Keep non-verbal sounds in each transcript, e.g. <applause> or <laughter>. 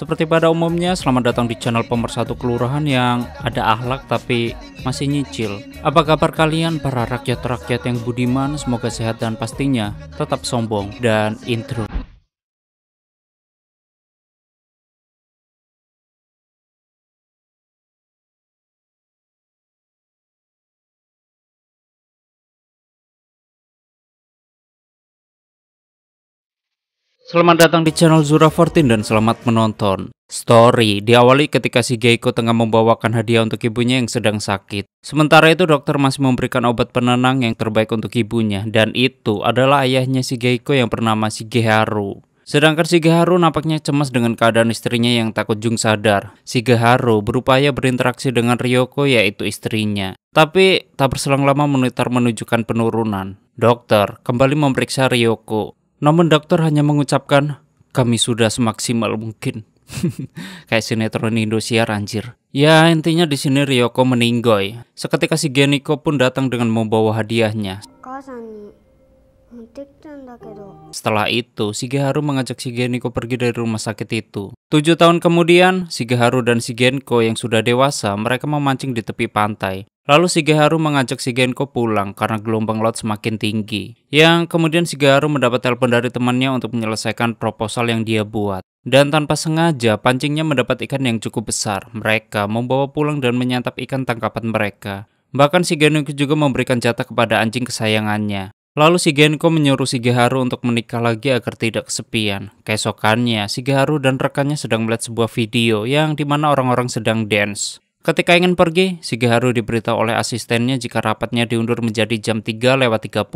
Seperti pada umumnya, selamat datang di channel pemersatu kelurahan yang ada akhlak tapi masih nyicil. Apa kabar kalian para rakyat-rakyat yang budiman? Semoga sehat dan pastinya tetap sombong dan intro. Selamat datang di channel Zura 14 dan selamat menonton. Story diawali ketika si Geiko tengah membawakan hadiah untuk ibunya yang sedang sakit. Sementara itu dokter masih memberikan obat penenang yang terbaik untuk ibunya dan itu adalah ayahnya si Geiko yang bernama si Geharu. Sedangkan si Geharu nampaknya cemas dengan keadaan istrinya yang takut Jung sadar. Si Geharu berupaya berinteraksi dengan Ryoko yaitu istrinya. Tapi tak berselang lama monitor menunjukkan penurunan. Dokter kembali memeriksa Ryoko. Namun dokter hanya mengucapkan, kami sudah semaksimal mungkin. <laughs> Kayak sinetron Indosiar anjir. Ya intinya di sini Ryoko meninggoy. Seketika si Geniko pun datang dengan membawa hadiahnya. Setelah itu, Shigeharu mengajak Sigeniko pergi dari rumah sakit itu. Tujuh tahun kemudian, Shigeharu dan Shigenko yang sudah dewasa, mereka memancing di tepi pantai. Lalu Shigeharu mengajak Sigenko pulang karena gelombang laut semakin tinggi. Yang kemudian Shigeharu mendapat telepon dari temannya untuk menyelesaikan proposal yang dia buat. Dan tanpa sengaja, pancingnya mendapat ikan yang cukup besar. Mereka membawa pulang dan menyantap ikan tangkapan mereka. Bahkan Sigenko juga memberikan jatah kepada anjing kesayangannya. Lalu Sigenko menyuruh Shigeharu untuk menikah lagi agar tidak kesepian. Keesokannya, Shigeharu dan rekannya sedang melihat sebuah video yang dimana orang-orang sedang dance. Ketika ingin pergi, Shigeharu diberitahu oleh asistennya jika rapatnya diundur menjadi jam 3 lewat 30.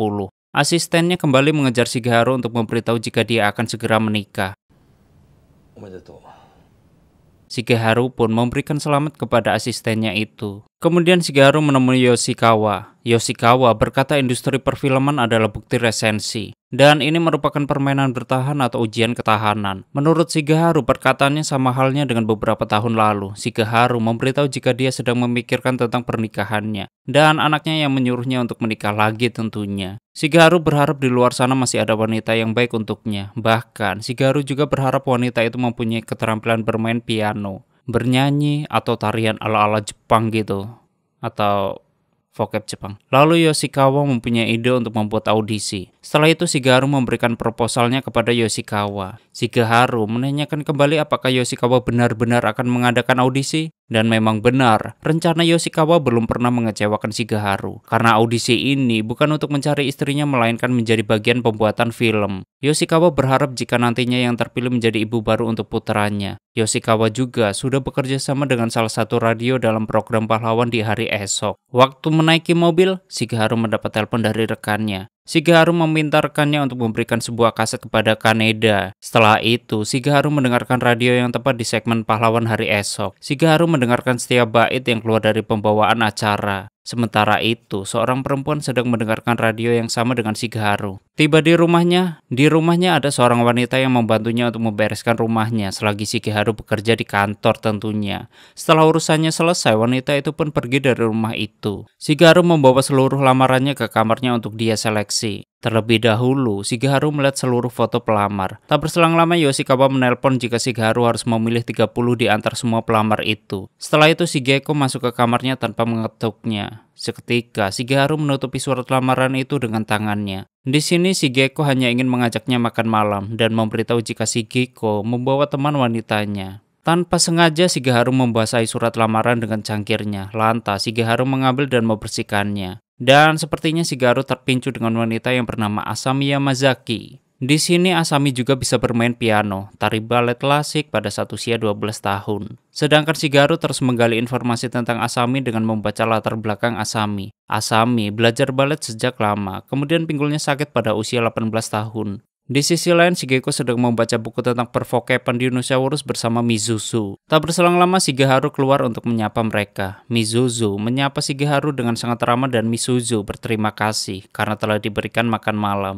Asistennya kembali mengejar Shigeharu untuk memberitahu jika dia akan segera menikah. Shigeharu pun memberikan selamat kepada asistennya itu. Kemudian Shigeharu menemui Yoshikawa. Yoshikawa berkata industri perfilman adalah bukti resensi, dan ini merupakan permainan bertahan atau ujian ketahanan. Menurut Shigeharu, perkataannya sama halnya dengan beberapa tahun lalu. Shigeharu memberitahu jika dia sedang memikirkan tentang pernikahannya, dan anaknya yang menyuruhnya untuk menikah lagi tentunya. Shigeharu berharap di luar sana masih ada wanita yang baik untuknya. Bahkan, Shigeharu juga berharap wanita itu mempunyai keterampilan bermain piano, bernyanyi, atau tarian ala-ala Jepang gitu. Atau vocab Jepang. Lalu Yoshikawa mempunyai ide untuk membuat audisi. Setelah itu Shigeharu memberikan proposalnya kepada Yoshikawa. Shigeharu menanyakan kembali apakah Yoshikawa benar-benar akan mengadakan audisi. Dan memang benar, rencana Yoshikawa belum pernah mengecewakan Shigeharu, karena audisi ini bukan untuk mencari istrinya melainkan menjadi bagian pembuatan film. Yoshikawa berharap jika nantinya yang terpilih menjadi ibu baru untuk putranya. Yoshikawa juga sudah bekerja sama dengan salah satu radio dalam program pahlawan di hari esok. Waktu menaiki mobil, Shigeharu mendapat telepon dari rekannya. Shigeharu meminta rekannya untuk memberikan sebuah kaset kepada Kaneda. Setelah itu, Shigeharu mendengarkan radio yang tepat di segmen pahlawan hari esok. Shigeharu mendengarkan setiap bait yang keluar dari pembawaan acara. Sementara itu, seorang perempuan sedang mendengarkan radio yang sama dengan si Gaharu. Tiba di rumahnya, di rumahnya ada seorang wanita yang membantunya untuk membereskan rumahnya selagi si Gaharu bekerja di kantor tentunya. Setelah urusannya selesai, wanita itu pun pergi dari rumah itu. Si Gaharu membawa seluruh lamarannya ke kamarnya untuk dia seleksi. Terlebih dahulu, Shigeharu melihat seluruh foto pelamar. Tak berselang lama, Yoshikawa menelpon jika Shigeharu harus memilih 30 di antar semua pelamar itu. Setelah itu, Shigeko masuk ke kamarnya tanpa mengetuknya. Seketika, Shigeharu menutupi surat lamaran itu dengan tangannya. Di sini, Shigeko hanya ingin mengajaknya makan malam dan memberitahu jika Shigeko membawa teman wanitanya. Tanpa sengaja, Shigeharu membasahi surat lamaran dengan cangkirnya. Lantas, Shigeharu mengambil dan membersihkannya. Dan sepertinya si Garu terpincu dengan wanita yang bernama Asami Yamazaki. Di sini Asami juga bisa bermain piano, tari balet klasik pada saat usia 12 tahun. Sedangkan si Shigaru terus menggali informasi tentang Asami dengan membaca latar belakang Asami. Asami belajar balet sejak lama, kemudian pinggulnya sakit pada usia 18 tahun. Di sisi lain, Shigeko sedang membaca buku tentang pervokepan dinosaurus bersama Mizuzu. Tak berselang lama, Shigeharu keluar untuk menyapa mereka. Mizuzu menyapa Shigeharu dengan sangat ramah dan Mizuzu berterima kasih karena telah diberikan makan malam.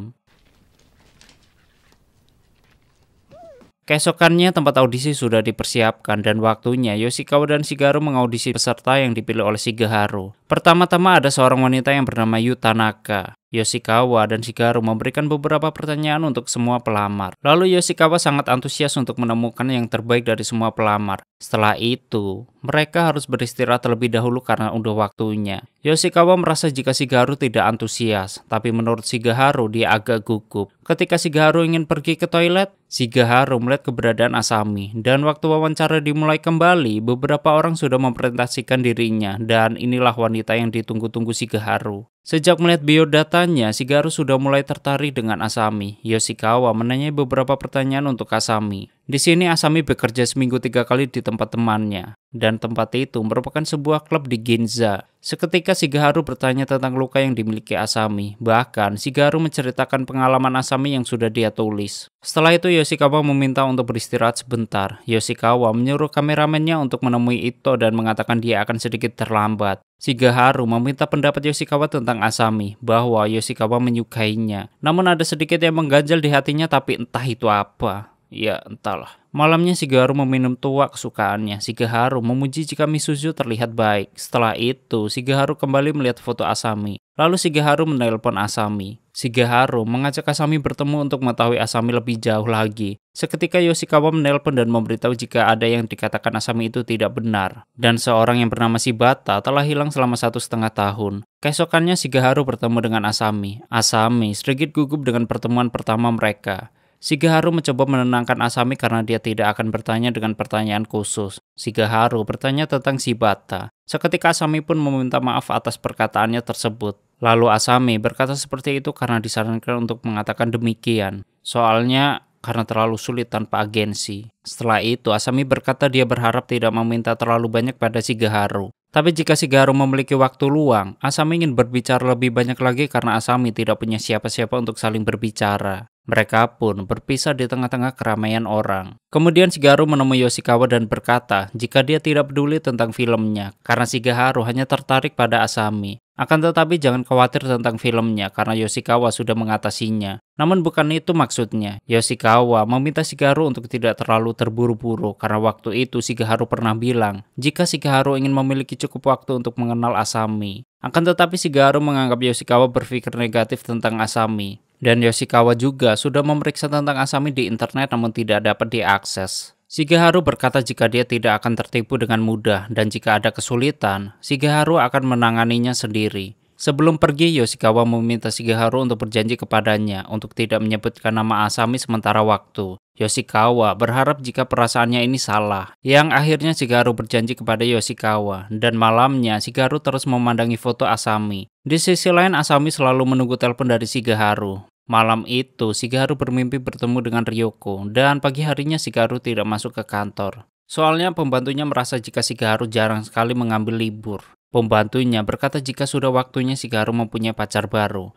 Keesokannya tempat audisi sudah dipersiapkan dan waktunya Yoshikawa dan Shigaru mengaudisi peserta yang dipilih oleh Shigeharu. Pertama-tama ada seorang wanita yang bernama Yutanaka. Yoshikawa dan Shigaru memberikan beberapa pertanyaan untuk semua pelamar. Lalu Yoshikawa sangat antusias untuk menemukan yang terbaik dari semua pelamar. Setelah itu, mereka harus beristirahat terlebih dahulu karena udah waktunya. Yoshikawa merasa jika Shigaru tidak antusias, tapi menurut Shigaru dia agak gugup. Ketika Shigaru ingin pergi ke toilet, Shigaru melihat keberadaan Asami, dan waktu wawancara dimulai kembali, beberapa orang sudah mempresentasikan dirinya, dan inilah wanita yang ditunggu-tunggu Shigaru. Sejak melihat biodatanya, Shigaru sudah mulai tertarik dengan Asami. Yoshikawa menanyai beberapa pertanyaan untuk Asami. Di sini Asami bekerja seminggu tiga kali di tempat temannya, dan tempat itu merupakan sebuah klub di Ginza. Seketika Shigeharu bertanya tentang luka yang dimiliki Asami, bahkan Shigeharu menceritakan pengalaman Asami yang sudah dia tulis. Setelah itu Yoshikawa meminta untuk beristirahat sebentar. Yoshikawa menyuruh kameramennya untuk menemui Ito dan mengatakan dia akan sedikit terlambat. Shigeharu meminta pendapat Yoshikawa tentang Asami, bahwa Yoshikawa menyukainya. Namun ada sedikit yang mengganjal di hatinya tapi entah itu apa. Ya, entahlah. Malamnya Shigeharu meminum tua kesukaannya. Shigeharu memuji jika Misuzu terlihat baik. Setelah itu, Shigeharu kembali melihat foto Asami. Lalu Shigeharu menelpon Asami. Shigeharu mengajak Asami bertemu untuk mengetahui Asami lebih jauh lagi. Seketika Yoshikawa menelpon dan memberitahu jika ada yang dikatakan Asami itu tidak benar. Dan seorang yang bernama Shibata telah hilang selama satu setengah tahun. Keesokannya Shigeharu bertemu dengan Asami. Asami sedikit gugup dengan pertemuan pertama mereka. Sigaharu mencoba menenangkan Asami karena dia tidak akan bertanya dengan pertanyaan khusus. Sigaharu bertanya tentang Shibata. Seketika Asami pun meminta maaf atas perkataannya tersebut. Lalu Asami berkata seperti itu karena disarankan untuk mengatakan demikian. Soalnya karena terlalu sulit tanpa agensi. Setelah itu, Asami berkata dia berharap tidak meminta terlalu banyak pada Sigaharu. Tapi jika Sigaharu memiliki waktu luang, Asami ingin berbicara lebih banyak lagi karena Asami tidak punya siapa-siapa untuk saling berbicara. Mereka pun berpisah di tengah-tengah keramaian orang. Kemudian Shigaru menemui Yoshikawa dan berkata jika dia tidak peduli tentang filmnya karena Shigaru hanya tertarik pada Asami. Akan tetapi jangan khawatir tentang filmnya karena Yoshikawa sudah mengatasinya. Namun bukan itu maksudnya. Yoshikawa meminta Shigaru untuk tidak terlalu terburu-buru karena waktu itu Shigaru pernah bilang jika Shigaru ingin memiliki cukup waktu untuk mengenal Asami. Akan tetapi Shigaru menganggap Yoshikawa berpikir negatif tentang Asami. Dan Yoshikawa juga sudah memeriksa tentang Asami di internet namun tidak dapat diakses. Shigeharu berkata jika dia tidak akan tertipu dengan mudah dan jika ada kesulitan, Shigeharu akan menanganinya sendiri. Sebelum pergi, Yoshikawa meminta Shigeharu untuk berjanji kepadanya untuk tidak menyebutkan nama Asami sementara waktu. Yoshikawa berharap jika perasaannya ini salah, yang akhirnya Shigeharu berjanji kepada Yoshikawa, dan malamnya Shigeharu terus memandangi foto Asami. Di sisi lain, Asami selalu menunggu telepon dari Shigeharu. Malam itu, Shigeharu bermimpi bertemu dengan Ryoko, dan pagi harinya Shigeharu tidak masuk ke kantor. Soalnya pembantunya merasa jika Shigeharu jarang sekali mengambil libur. Pembantunya berkata jika sudah waktunya si Garu mempunyai pacar baru.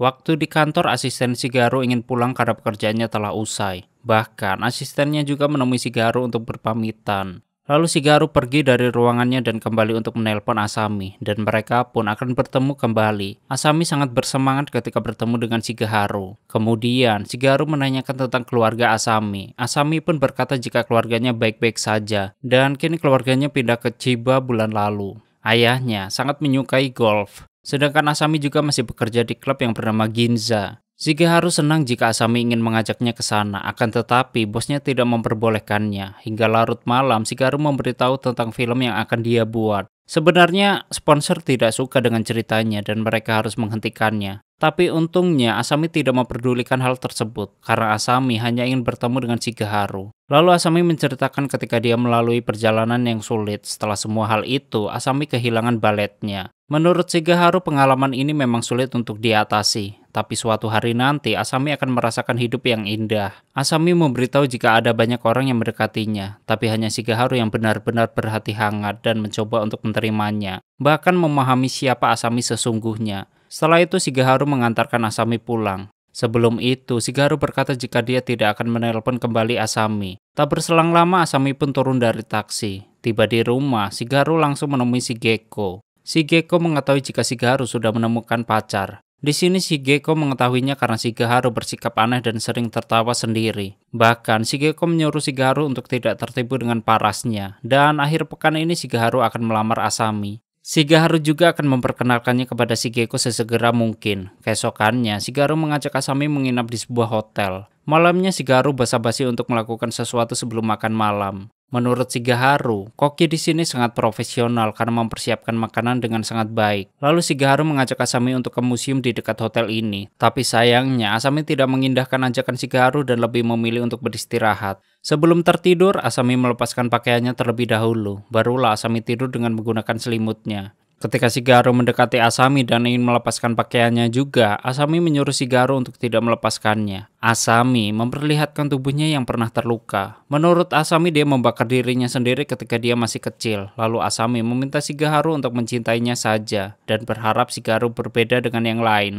Waktu di kantor asisten Sigaru ingin pulang karena pekerjaannya telah usai. Bahkan asistennya juga menemui Sigaru untuk berpamitan. Lalu Sigaru pergi dari ruangannya dan kembali untuk menelpon Asami, dan mereka pun akan bertemu kembali. Asami sangat bersemangat ketika bertemu dengan Sigaru. Kemudian, Sigaru menanyakan tentang keluarga Asami. Asami pun berkata jika keluarganya baik-baik saja, dan kini keluarganya pindah ke Chiba bulan lalu. Ayahnya sangat menyukai golf, sedangkan Asami juga masih bekerja di klub yang bernama Ginza. Ziggy harus senang jika Asami ingin mengajaknya ke sana, akan tetapi bosnya tidak memperbolehkannya. Hingga larut malam, Shigaru memberitahu tentang film yang akan dia buat. Sebenarnya, sponsor tidak suka dengan ceritanya dan mereka harus menghentikannya. Tapi untungnya Asami tidak memperdulikan hal tersebut karena Asami hanya ingin bertemu dengan Shigeharu. Lalu Asami menceritakan ketika dia melalui perjalanan yang sulit. Setelah semua hal itu, Asami kehilangan baletnya. Menurut Shigeharu, pengalaman ini memang sulit untuk diatasi tapi suatu hari nanti Asami akan merasakan hidup yang indah. Asami memberitahu jika ada banyak orang yang mendekatinya, tapi hanya Shigeharu yang benar-benar berhati hangat dan mencoba untuk menerimanya, bahkan memahami siapa Asami sesungguhnya. Setelah itu Shigeharu mengantarkan Asami pulang. Sebelum itu, Shigeharu berkata jika dia tidak akan menelpon kembali Asami. Tak berselang lama, Asami pun turun dari taksi. Tiba di rumah, Shigeharu langsung menemui Shigeko. Shigeko mengetahui jika Shigeharu sudah menemukan pacar. Di sini Shigeko mengetahuinya karena Shigeharu bersikap aneh dan sering tertawa sendiri. Bahkan Shigeko menyuruh Shigeharu untuk tidak tertipu dengan parasnya. Dan akhir pekan ini Shigeharu akan melamar Asami. Shigeharu juga akan memperkenalkannya kepada Shigeko sesegera mungkin. Keesokannya, Shigeharu mengajak Asami menginap di sebuah hotel. Malamnya Shigeharu basa-basi untuk melakukan sesuatu sebelum makan malam. Menurut Shigeharu, koki di sini sangat profesional karena mempersiapkan makanan dengan sangat baik. Lalu Shigeharu mengajak Asami untuk ke museum di dekat hotel ini. Tapi sayangnya, Asami tidak mengindahkan ajakan Shigeharu dan lebih memilih untuk beristirahat. Sebelum tertidur, Asami melepaskan pakaiannya terlebih dahulu. Barulah Asami tidur dengan menggunakan selimutnya. Ketika Sigaro mendekati Asami dan ingin melepaskan pakaiannya juga, Asami menyuruh Sigaro untuk tidak melepaskannya. Asami memperlihatkan tubuhnya yang pernah terluka. Menurut Asami, dia membakar dirinya sendiri ketika dia masih kecil. Lalu Asami meminta Sigaro untuk mencintainya saja dan berharap Sigaro berbeda dengan yang lain.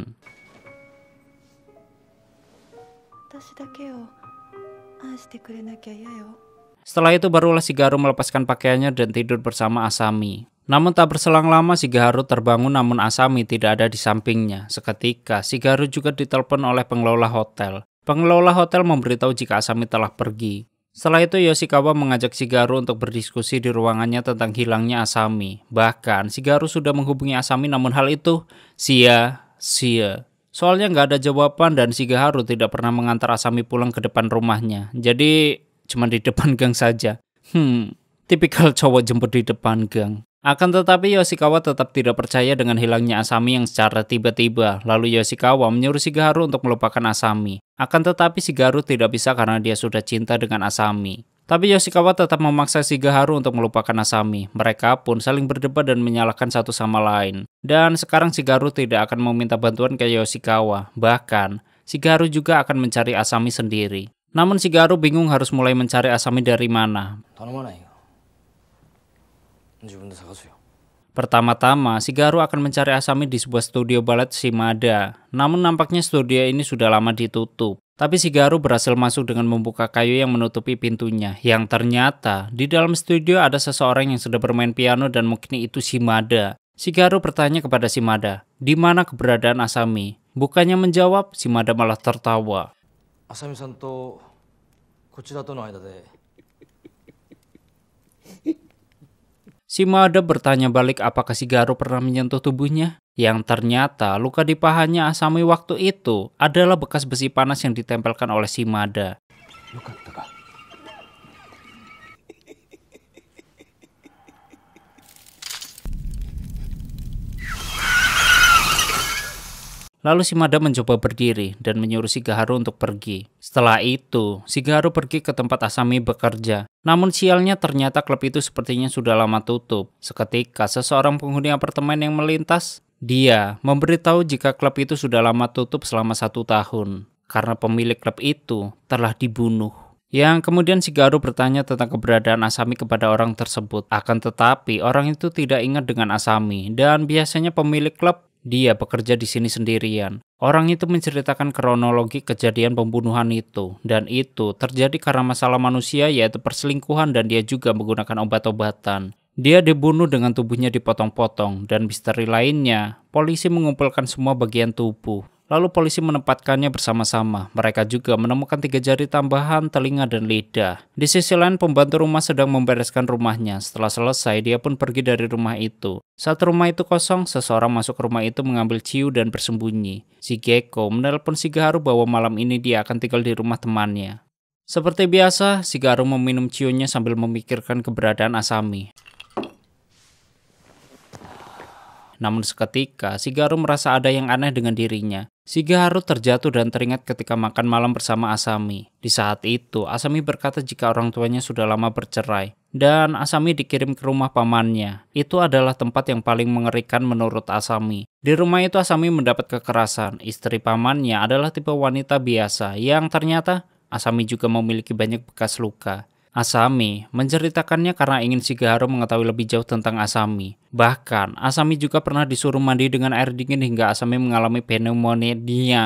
Iya Setelah itu barulah Sigaro melepaskan pakaiannya dan tidur bersama Asami. Namun tak berselang lama si terbangun namun Asami tidak ada di sampingnya. Seketika, si juga ditelepon oleh pengelola hotel. Pengelola hotel memberitahu jika Asami telah pergi. Setelah itu Yoshikawa mengajak Shigaru untuk berdiskusi di ruangannya tentang hilangnya Asami. Bahkan Shigaru sudah menghubungi Asami namun hal itu sia sia. Soalnya nggak ada jawaban dan Shigaru tidak pernah mengantar Asami pulang ke depan rumahnya. Jadi cuma di depan <laughs> gang saja. Hmm, tipikal cowok jemput di depan gang. Akan tetapi Yoshikawa tetap tidak percaya dengan hilangnya Asami yang secara tiba-tiba, lalu Yoshikawa menyuruh Shigaru untuk melupakan Asami. Akan tetapi Shigaru tidak bisa karena dia sudah cinta dengan Asami. Tapi Yoshikawa tetap memaksa Shigaru untuk melupakan Asami. Mereka pun saling berdebat dan menyalahkan satu sama lain. Dan sekarang Shigaru tidak akan meminta bantuan ke Yoshikawa. Bahkan, Shigaru juga akan mencari Asami sendiri. Namun Shigaru bingung harus mulai mencari Asami dari mana. Ya? Pertama-tama, Shigaru akan mencari Asami di sebuah studio balet Shimada. Namun nampaknya studio ini sudah lama ditutup. Tapi Shigaru berhasil masuk dengan membuka kayu yang menutupi pintunya. Yang ternyata, di dalam studio ada seseorang yang sudah bermain piano dan mungkin itu Shimada. Shigaru bertanya kepada Shimada, di mana keberadaan Asami? Bukannya menjawab, Shimada malah tertawa. Asami-san to... to no aida de... Si Mada bertanya balik apakah si Garo pernah menyentuh tubuhnya. Yang ternyata luka di pahanya Asami waktu itu adalah bekas besi panas yang ditempelkan oleh si Mada. Lalu si Mada mencoba berdiri dan menyuruh si Gaharu untuk pergi. Setelah itu, si Gaharu pergi ke tempat Asami bekerja. Namun sialnya ternyata klub itu sepertinya sudah lama tutup. Seketika seseorang penghuni apartemen yang melintas, dia memberitahu jika klub itu sudah lama tutup selama satu tahun. Karena pemilik klub itu telah dibunuh. Yang kemudian si Garu bertanya tentang keberadaan Asami kepada orang tersebut. Akan tetapi orang itu tidak ingat dengan Asami dan biasanya pemilik klub dia bekerja di sini sendirian. Orang itu menceritakan kronologi kejadian pembunuhan itu, dan itu terjadi karena masalah manusia yaitu perselingkuhan dan dia juga menggunakan obat-obatan. Dia dibunuh dengan tubuhnya dipotong-potong dan misteri lainnya, polisi mengumpulkan semua bagian tubuh. Lalu polisi menempatkannya bersama-sama. Mereka juga menemukan tiga jari tambahan, telinga, dan lidah. Di sisi lain, pembantu rumah sedang membereskan rumahnya. Setelah selesai, dia pun pergi dari rumah itu. Saat rumah itu kosong, seseorang masuk ke rumah itu mengambil Ciu dan bersembunyi. Si Gecko menelpon si Garu bahwa malam ini dia akan tinggal di rumah temannya. Seperti biasa, si Garu meminum ciunya sambil memikirkan keberadaan Asami. Namun seketika, Shigaru merasa ada yang aneh dengan dirinya. Shigaru terjatuh dan teringat ketika makan malam bersama Asami. Di saat itu, Asami berkata jika orang tuanya sudah lama bercerai. Dan Asami dikirim ke rumah pamannya. Itu adalah tempat yang paling mengerikan menurut Asami. Di rumah itu Asami mendapat kekerasan. Istri pamannya adalah tipe wanita biasa yang ternyata Asami juga memiliki banyak bekas luka. Asami menceritakannya karena ingin Shigeharu mengetahui lebih jauh tentang Asami. Bahkan, Asami juga pernah disuruh mandi dengan air dingin hingga Asami mengalami pneumonia. dia.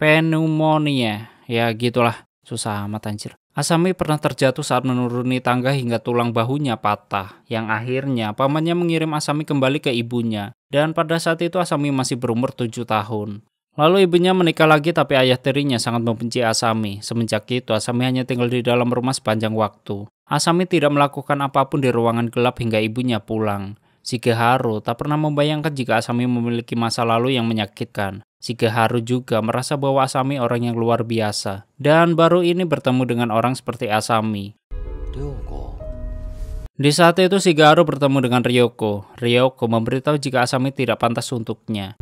Pneumonia, ya gitulah. Susah amat anjir. Asami pernah terjatuh saat menuruni tangga hingga tulang bahunya patah, yang akhirnya pamannya mengirim Asami kembali ke ibunya. Dan pada saat itu Asami masih berumur 7 tahun. Lalu ibunya menikah lagi tapi ayah tirinya sangat membenci Asami. Semenjak itu Asami hanya tinggal di dalam rumah sepanjang waktu. Asami tidak melakukan apapun di ruangan gelap hingga ibunya pulang. Shigeharu tak pernah membayangkan jika Asami memiliki masa lalu yang menyakitkan. Shigeharu juga merasa bahwa Asami orang yang luar biasa. Dan baru ini bertemu dengan orang seperti Asami. Di saat itu Shigeharu bertemu dengan Ryoko. Ryoko memberitahu jika Asami tidak pantas untuknya.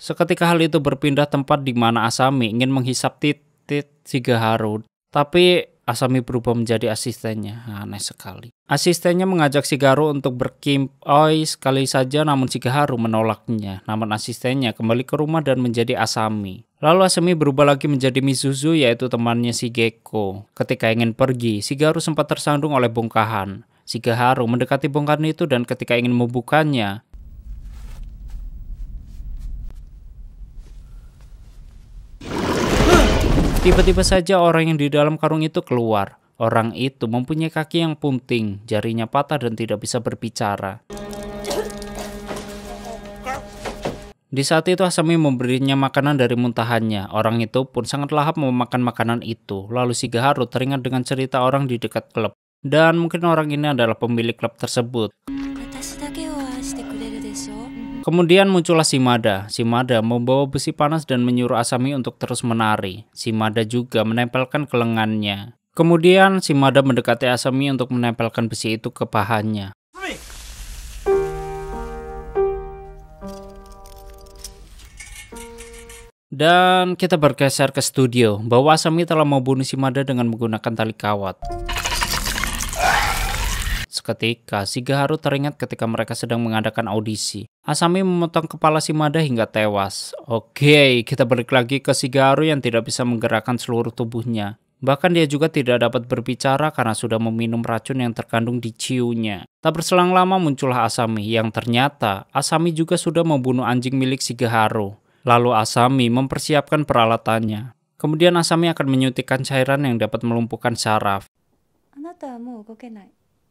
Seketika hal itu berpindah tempat di mana Asami ingin menghisap titik Shigeharu, tapi Asami berubah menjadi asistennya. Aneh sekali. Asistennya mengajak Sigaru untuk oi sekali saja namun Shigaru menolaknya. Namun asistennya kembali ke rumah dan menjadi Asami. Lalu Asami berubah lagi menjadi Mizuzu yaitu temannya si Gecko. Ketika ingin pergi, Sigaru sempat tersandung oleh bongkahan. Shigeharu mendekati bongkahan itu dan ketika ingin membukanya, Tiba-tiba saja orang yang di dalam karung itu keluar. Orang itu mempunyai kaki yang punting, jarinya patah dan tidak bisa berbicara. Di saat itu Asami memberinya makanan dari muntahannya. Orang itu pun sangat lahap memakan makanan itu. Lalu si Gaharu teringat dengan cerita orang di dekat klub. Dan mungkin orang ini adalah pemilik klub tersebut. Kemudian muncullah Simada. Simada membawa besi panas dan menyuruh Asami untuk terus menari. Simada juga menempelkan ke lengannya. Kemudian Simada mendekati Asami untuk menempelkan besi itu ke pahanya. Dan kita bergeser ke studio bahwa Asami telah membunuh Simada dengan menggunakan tali kawat. Seketika, Shigeharu teringat ketika mereka sedang mengadakan audisi. Asami memotong kepala Shimada hingga tewas. Oke, kita balik lagi ke Shigeharu yang tidak bisa menggerakkan seluruh tubuhnya. Bahkan dia juga tidak dapat berbicara karena sudah meminum racun yang terkandung di ciunya. Tak berselang lama muncullah Asami yang ternyata Asami juga sudah membunuh anjing milik Shigeharu. Lalu Asami mempersiapkan peralatannya. Kemudian Asami akan menyuntikkan cairan yang dapat melumpuhkan saraf.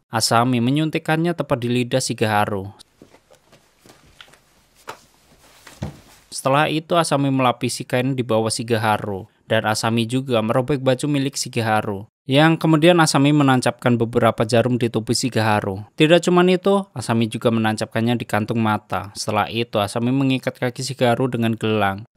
Asami menyuntikkannya tepat di lidah Shigeharu. Setelah itu Asami melapisi kain di bawah Shigeharu dan Asami juga merobek baju milik Shigeharu. Yang kemudian Asami menancapkan beberapa jarum di tubuh Shigeharu. Tidak cuma itu, Asami juga menancapkannya di kantung mata. Setelah itu, Asami mengikat kaki Shigeharu dengan gelang.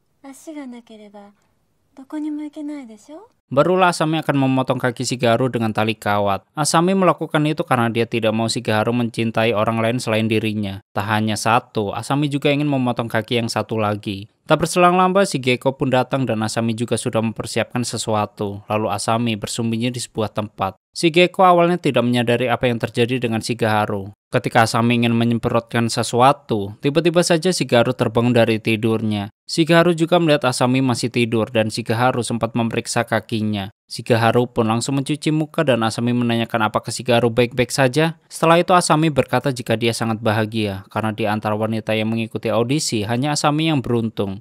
Barulah Asami akan memotong kaki Sigaru dengan tali kawat. Asami melakukan itu karena dia tidak mau Sigaru mencintai orang lain selain dirinya. Tak hanya satu, Asami juga ingin memotong kaki yang satu lagi. Tak berselang lama, Si Geko pun datang dan Asami juga sudah mempersiapkan sesuatu. Lalu Asami bersembunyi di sebuah tempat. Si Geko awalnya tidak menyadari apa yang terjadi dengan Sigaru. Ketika Asami ingin menyemprotkan sesuatu, tiba-tiba saja Shigaru terbangun dari tidurnya. Shigaru juga melihat Asami masih tidur dan Shigaru sempat memeriksa kakinya. Shigaru pun langsung mencuci muka dan Asami menanyakan apakah Shigaru baik-baik saja. Setelah itu Asami berkata jika dia sangat bahagia karena di antara wanita yang mengikuti audisi hanya Asami yang beruntung.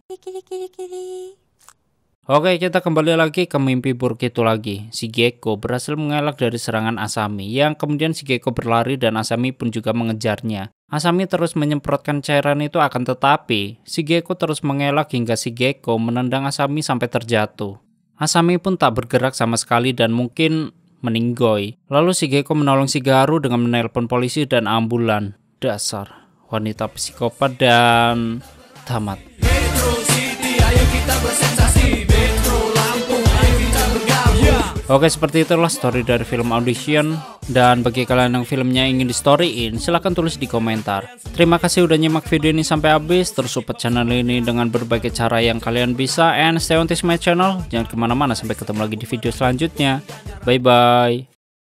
Oke, kita kembali lagi ke mimpi buruk itu lagi. Si Gecko berhasil mengelak dari serangan Asami, yang kemudian si Gecko berlari dan Asami pun juga mengejarnya. Asami terus menyemprotkan cairan itu akan tetapi, si Gecko terus mengelak hingga si Gecko menendang Asami sampai terjatuh. Asami pun tak bergerak sama sekali dan mungkin meninggoy. Lalu si Gecko menolong si Garu dengan menelpon polisi dan ambulan. Dasar, wanita psikopat dan tamat. ayo kita bersenang. Oke seperti itulah story dari film Audition dan bagi kalian yang filmnya ingin di storyin silahkan tulis di komentar. Terima kasih udah nyimak video ini sampai habis terus support channel ini dengan berbagai cara yang kalian bisa and stay on this my channel jangan kemana-mana sampai ketemu lagi di video selanjutnya. Bye bye.